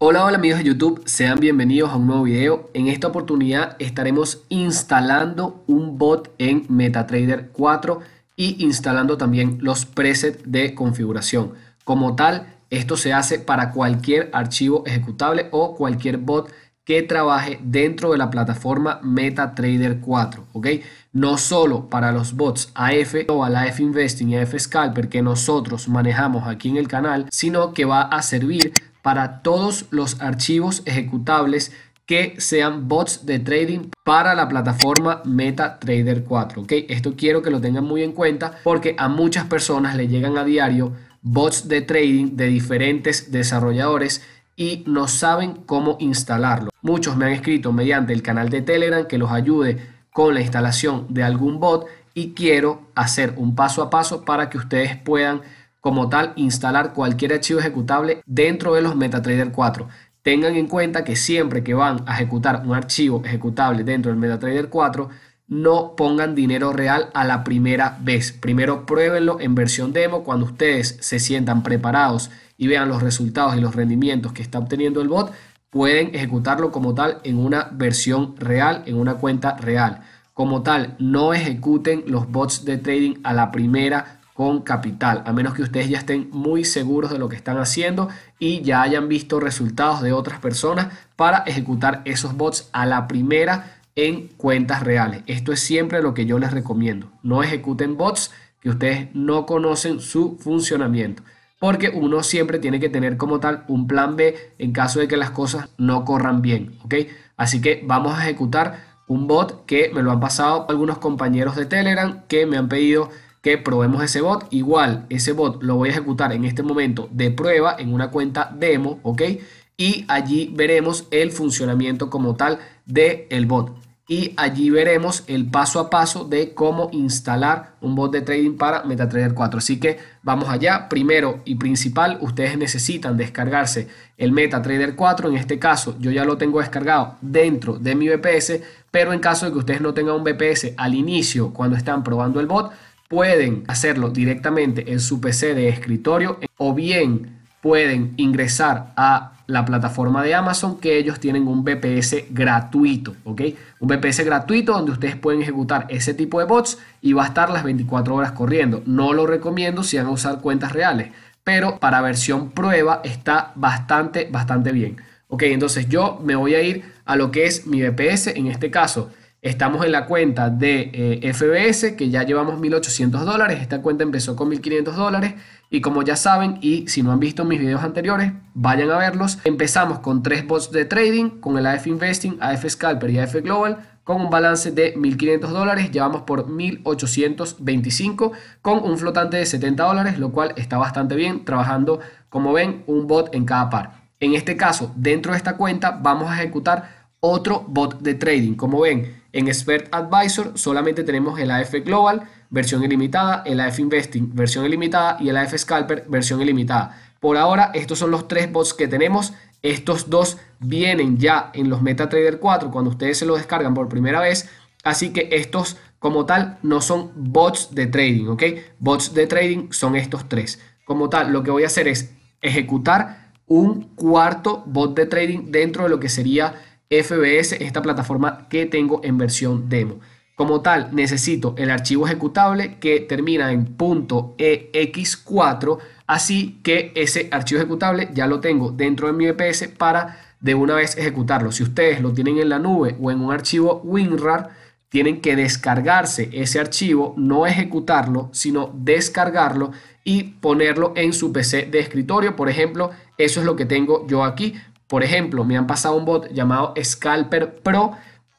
Hola, hola amigos de YouTube, sean bienvenidos a un nuevo video. En esta oportunidad estaremos instalando un bot en MetaTrader 4 y instalando también los presets de configuración. Como tal, esto se hace para cualquier archivo ejecutable o cualquier bot que trabaje dentro de la plataforma MetaTrader 4, ¿ok? No solo para los bots AF o AF Investing y AF Scalper que nosotros manejamos aquí en el canal, sino que va a servir para todos los archivos ejecutables que sean bots de trading para la plataforma MetaTrader 4. ¿ok? Esto quiero que lo tengan muy en cuenta porque a muchas personas le llegan a diario bots de trading de diferentes desarrolladores y no saben cómo instalarlo. Muchos me han escrito mediante el canal de Telegram que los ayude con la instalación de algún bot y quiero hacer un paso a paso para que ustedes puedan como tal instalar cualquier archivo ejecutable dentro de los MetaTrader 4. Tengan en cuenta que siempre que van a ejecutar un archivo ejecutable dentro del MetaTrader 4, no pongan dinero real a la primera vez. Primero pruébenlo en versión demo cuando ustedes se sientan preparados y vean los resultados y los rendimientos que está obteniendo el bot, pueden ejecutarlo como tal en una versión real, en una cuenta real. Como tal, no ejecuten los bots de trading a la primera vez con capital, a menos que ustedes ya estén muy seguros de lo que están haciendo y ya hayan visto resultados de otras personas para ejecutar esos bots a la primera en cuentas reales. Esto es siempre lo que yo les recomiendo. No ejecuten bots que ustedes no conocen su funcionamiento, porque uno siempre tiene que tener como tal un plan B en caso de que las cosas no corran bien, ¿ok? Así que vamos a ejecutar un bot que me lo han pasado algunos compañeros de Telegram que me han pedido que probemos ese bot. Igual, ese bot lo voy a ejecutar en este momento de prueba en una cuenta demo, ¿ok? Y allí veremos el funcionamiento como tal del el bot. Y allí veremos el paso a paso de cómo instalar un bot de trading para MetaTrader 4. Así que vamos allá. Primero y principal, ustedes necesitan descargarse el MetaTrader 4. En este caso, yo ya lo tengo descargado dentro de mi BPS pero en caso de que ustedes no tengan un BPS al inicio cuando están probando el bot, pueden hacerlo directamente en su PC de escritorio o bien pueden ingresar a la plataforma de Amazon que ellos tienen un BPS gratuito, ¿ok? Un BPS gratuito donde ustedes pueden ejecutar ese tipo de bots y va a estar las 24 horas corriendo. No lo recomiendo si van a usar cuentas reales, pero para versión prueba está bastante, bastante bien. Ok, entonces yo me voy a ir a lo que es mi BPS, en este caso Estamos en la cuenta de eh, FBS, que ya llevamos 1.800 dólares. Esta cuenta empezó con 1.500 dólares. Y como ya saben, y si no han visto mis videos anteriores, vayan a verlos. Empezamos con tres bots de trading, con el AF Investing, AF Scalper y AF Global, con un balance de 1.500 dólares. Llevamos por 1.825 con un flotante de 70 dólares, lo cual está bastante bien, trabajando, como ven, un bot en cada par. En este caso, dentro de esta cuenta, vamos a ejecutar otro bot de trading. Como ven, en Expert Advisor solamente tenemos el AF Global, versión ilimitada, el AF Investing, versión ilimitada y el AF Scalper, versión ilimitada. Por ahora, estos son los tres bots que tenemos. Estos dos vienen ya en los MetaTrader 4 cuando ustedes se los descargan por primera vez. Así que estos como tal no son bots de trading, ¿ok? Bots de trading son estos tres. Como tal, lo que voy a hacer es ejecutar un cuarto bot de trading dentro de lo que sería FBS, esta plataforma que tengo en versión demo. Como tal, necesito el archivo ejecutable que termina en .ex4, así que ese archivo ejecutable ya lo tengo dentro de mi EPS para de una vez ejecutarlo. Si ustedes lo tienen en la nube o en un archivo WinRAR, tienen que descargarse ese archivo, no ejecutarlo, sino descargarlo y ponerlo en su PC de escritorio. Por ejemplo, eso es lo que tengo yo aquí. Por ejemplo, me han pasado un bot llamado Scalper Pro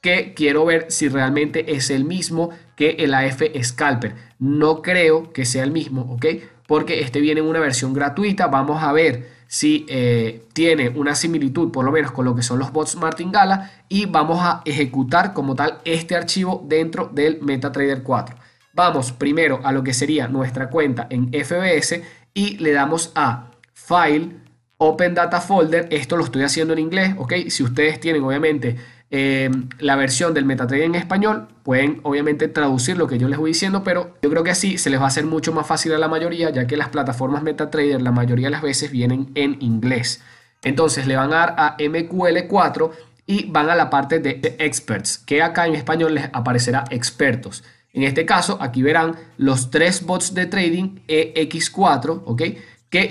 que quiero ver si realmente es el mismo que el AF Scalper. No creo que sea el mismo, ¿ok? Porque este viene en una versión gratuita. Vamos a ver si eh, tiene una similitud por lo menos con lo que son los bots martingala y vamos a ejecutar como tal este archivo dentro del MetaTrader 4. Vamos primero a lo que sería nuestra cuenta en FBS y le damos a File, Open Data Folder, esto lo estoy haciendo en inglés, ¿ok? Si ustedes tienen obviamente eh, la versión del MetaTrader en español, pueden obviamente traducir lo que yo les voy diciendo, pero yo creo que así se les va a hacer mucho más fácil a la mayoría, ya que las plataformas MetaTrader la mayoría de las veces vienen en inglés. Entonces le van a dar a MQL4 y van a la parte de experts, que acá en español les aparecerá expertos. En este caso, aquí verán los tres bots de trading EX4, ¿ok?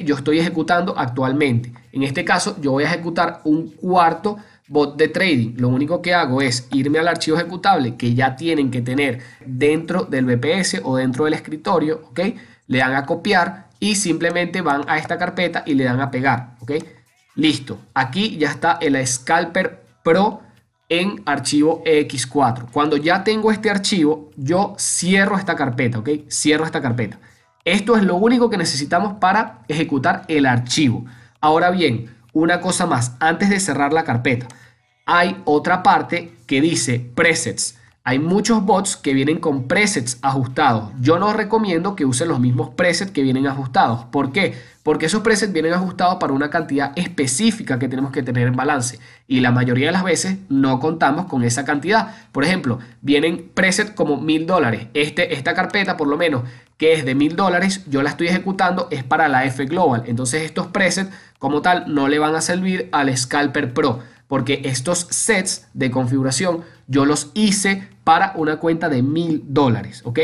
yo estoy ejecutando actualmente. En este caso, yo voy a ejecutar un cuarto bot de trading. Lo único que hago es irme al archivo ejecutable que ya tienen que tener dentro del BPS o dentro del escritorio, ¿ok? Le dan a copiar y simplemente van a esta carpeta y le dan a pegar, ¿ok? Listo. Aquí ya está el Scalper Pro en archivo X4. Cuando ya tengo este archivo, yo cierro esta carpeta, ¿ok? Cierro esta carpeta. Esto es lo único que necesitamos para ejecutar el archivo. Ahora bien, una cosa más, antes de cerrar la carpeta, hay otra parte que dice presets. Hay muchos bots que vienen con presets ajustados. Yo no recomiendo que usen los mismos presets que vienen ajustados. ¿Por qué? Porque esos presets vienen ajustados para una cantidad específica que tenemos que tener en balance. Y la mayoría de las veces no contamos con esa cantidad. Por ejemplo, vienen presets como mil dólares. Este, esta carpeta, por lo menos, que es de mil dólares, yo la estoy ejecutando, es para la F Global. Entonces estos presets como tal no le van a servir al Scalper Pro. Porque estos sets de configuración yo los hice para una cuenta de mil dólares, ¿ok?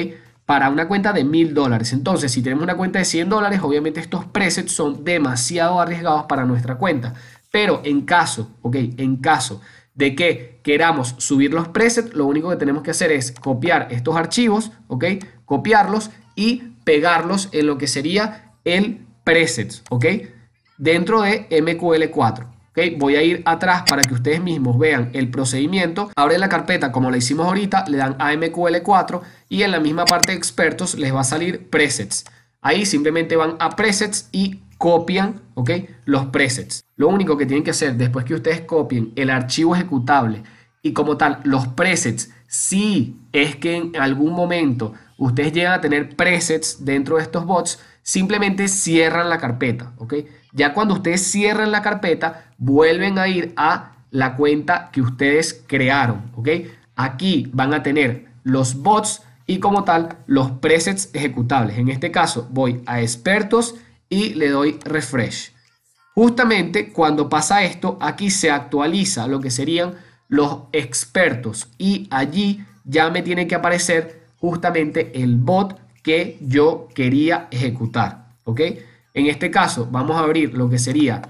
Para una cuenta de mil dólares. Entonces, si tenemos una cuenta de 100 dólares, obviamente estos presets son demasiado arriesgados para nuestra cuenta. Pero en caso, ¿ok? En caso de que queramos subir los presets, lo único que tenemos que hacer es copiar estos archivos, ¿ok? Copiarlos y pegarlos en lo que sería el presets, ¿ok? Dentro de MQL4 voy a ir atrás para que ustedes mismos vean el procedimiento. Abre la carpeta como la hicimos ahorita, le dan AMQL4 y en la misma parte de expertos les va a salir presets. Ahí simplemente van a presets y copian los presets. Lo único que tienen que hacer después que ustedes copien el archivo ejecutable y como tal los presets, si es que en algún momento ustedes llegan a tener presets dentro de estos bots, simplemente cierran la carpeta. Ya cuando ustedes cierran la carpeta, vuelven a ir a la cuenta que ustedes crearon, ¿ok? Aquí van a tener los bots y como tal los presets ejecutables. En este caso voy a expertos y le doy refresh. Justamente cuando pasa esto, aquí se actualiza lo que serían los expertos y allí ya me tiene que aparecer justamente el bot que yo quería ejecutar, ¿ok? En este caso, vamos a abrir lo que sería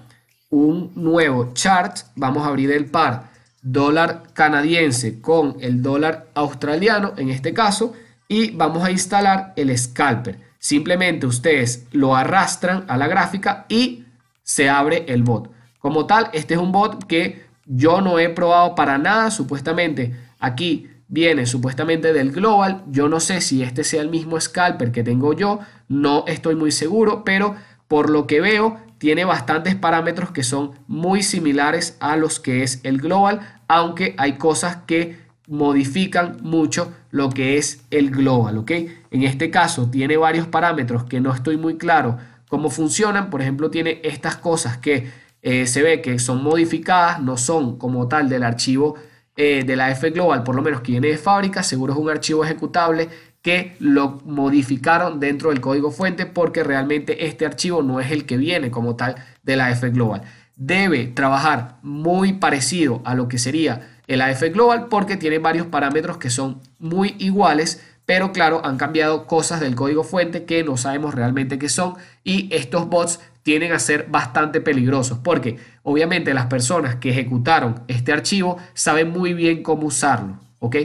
un nuevo chart. Vamos a abrir el par dólar canadiense con el dólar australiano, en este caso, y vamos a instalar el scalper. Simplemente ustedes lo arrastran a la gráfica y se abre el bot. Como tal, este es un bot que yo no he probado para nada, supuestamente aquí viene supuestamente del global, yo no sé si este sea el mismo scalper que tengo yo, no estoy muy seguro, pero por lo que veo, tiene bastantes parámetros que son muy similares a los que es el global, aunque hay cosas que modifican mucho lo que es el global, En este caso tiene varios parámetros que no estoy muy claro cómo funcionan, por ejemplo tiene estas cosas que eh, se ve que son modificadas, no son como tal del archivo eh, de la F Global, por lo menos que viene de fábrica, seguro es un archivo ejecutable, que lo modificaron dentro del código fuente porque realmente este archivo no es el que viene como tal de la AF e Global. Debe trabajar muy parecido a lo que sería el AF e Global porque tiene varios parámetros que son muy iguales, pero claro, han cambiado cosas del código fuente que no sabemos realmente qué son y estos bots tienen a ser bastante peligrosos porque obviamente las personas que ejecutaron este archivo saben muy bien cómo usarlo, ¿ok?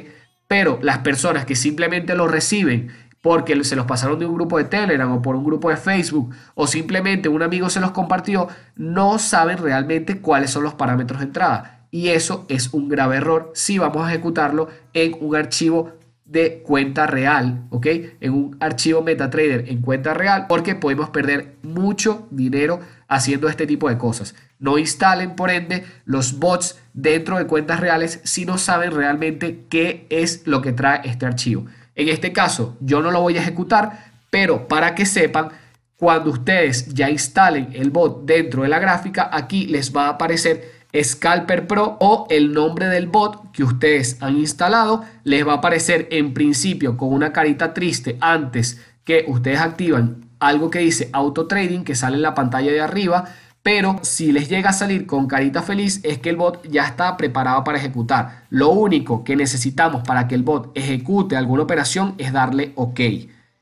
Pero las personas que simplemente lo reciben porque se los pasaron de un grupo de Telegram o por un grupo de Facebook o simplemente un amigo se los compartió, no saben realmente cuáles son los parámetros de entrada. Y eso es un grave error si vamos a ejecutarlo en un archivo de cuenta real, ¿ok? En un archivo MetaTrader en cuenta real, porque podemos perder mucho dinero haciendo este tipo de cosas. No instalen, por ende, los bots dentro de cuentas reales si no saben realmente qué es lo que trae este archivo. En este caso, yo no lo voy a ejecutar, pero para que sepan, cuando ustedes ya instalen el bot dentro de la gráfica, aquí les va a aparecer Scalper Pro o el nombre del bot que ustedes han instalado. Les va a aparecer en principio con una carita triste antes que ustedes activan algo que dice auto trading que sale en la pantalla de arriba, pero si les llega a salir con carita feliz es que el bot ya está preparado para ejecutar. Lo único que necesitamos para que el bot ejecute alguna operación es darle OK.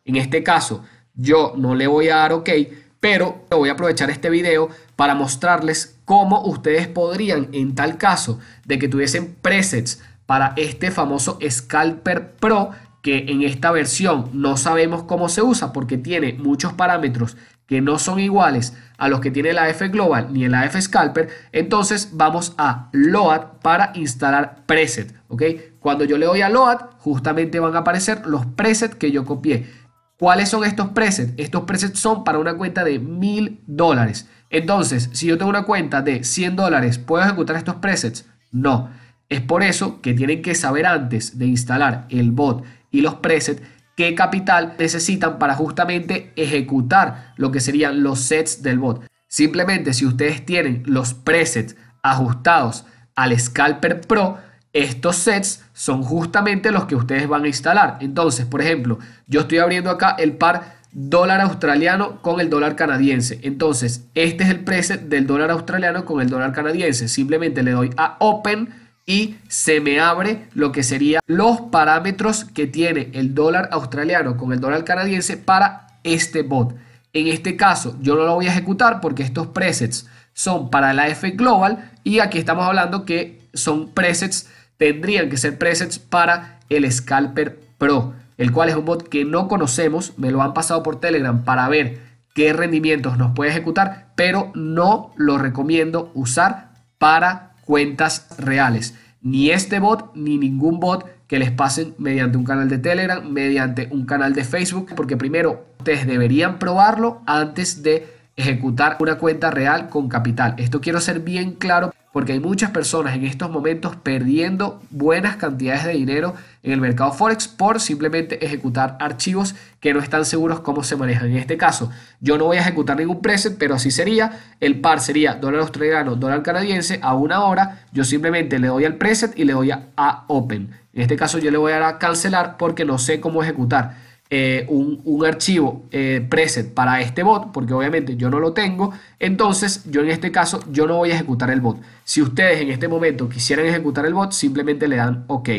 En este caso, yo no le voy a dar OK, pero voy a aprovechar este video para mostrarles cómo ustedes podrían, en tal caso de que tuviesen presets para este famoso Scalper Pro, que en esta versión no sabemos cómo se usa porque tiene muchos parámetros que no son iguales a los que tiene la F Global ni la F Scalper, entonces vamos a Load para instalar preset, Cuando yo le doy a Load, justamente van a aparecer los presets que yo copié. ¿Cuáles son estos presets? Estos presets son para una cuenta de $1,000. dólares. Entonces, si yo tengo una cuenta de 100 dólares, ¿puedo ejecutar estos presets? No. Es por eso que tienen que saber antes de instalar el bot y los presets, qué capital necesitan para justamente ejecutar lo que serían los sets del bot. Simplemente si ustedes tienen los presets ajustados al Scalper Pro, estos sets son justamente los que ustedes van a instalar. Entonces, por ejemplo, yo estoy abriendo acá el par dólar australiano con el dólar canadiense. Entonces, este es el preset del dólar australiano con el dólar canadiense. Simplemente le doy a Open y se me abre lo que serían los parámetros que tiene el dólar australiano con el dólar canadiense para este bot. En este caso, yo no lo voy a ejecutar porque estos presets son para la F Global y aquí estamos hablando que son presets, tendrían que ser presets para el Scalper Pro, el cual es un bot que no conocemos, me lo han pasado por Telegram para ver qué rendimientos nos puede ejecutar, pero no lo recomiendo usar para cuentas reales. Ni este bot ni ningún bot que les pasen mediante un canal de Telegram, mediante un canal de Facebook, porque primero ustedes deberían probarlo antes de ejecutar una cuenta real con capital. Esto quiero ser bien claro porque hay muchas personas en estos momentos perdiendo buenas cantidades de dinero en el mercado Forex por simplemente ejecutar archivos que no están seguros cómo se manejan. En este caso, yo no voy a ejecutar ningún preset, pero así sería. El par sería dólar australiano, dólar canadiense a una hora. Yo simplemente le doy al preset y le doy a, open. En este caso yo le voy a, a cancelar porque no sé cómo ejecutar. Eh, un, archivo eh, preset para este bot, porque obviamente yo no lo tengo, entonces yo en este caso yo no voy a ejecutar el bot. Si ustedes en este momento quisieran ejecutar el bot, simplemente le dan OK.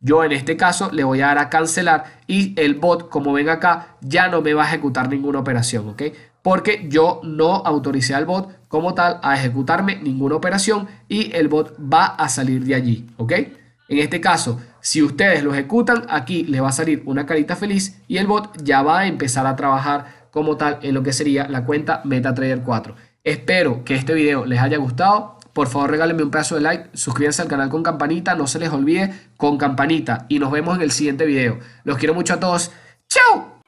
Yo en este caso le voy a dar a cancelar y el bot, como ven acá, ya no me va a ejecutar ninguna operación, ¿ok? Porque yo no autoricé al bot como tal a ejecutarme ninguna operación y el bot va a salir de allí, ¿ok? En este caso, si ustedes lo ejecutan, aquí les va a salir una carita feliz y el bot ya va a empezar a trabajar como tal en lo que sería la cuenta MetaTrader 4. Espero que este video les haya gustado. Por favor, regálenme un pedazo de like, suscríbanse al canal con campanita, no se les olvide, con campanita. Y nos vemos en el siguiente video. Los quiero mucho a todos. ¡Chao!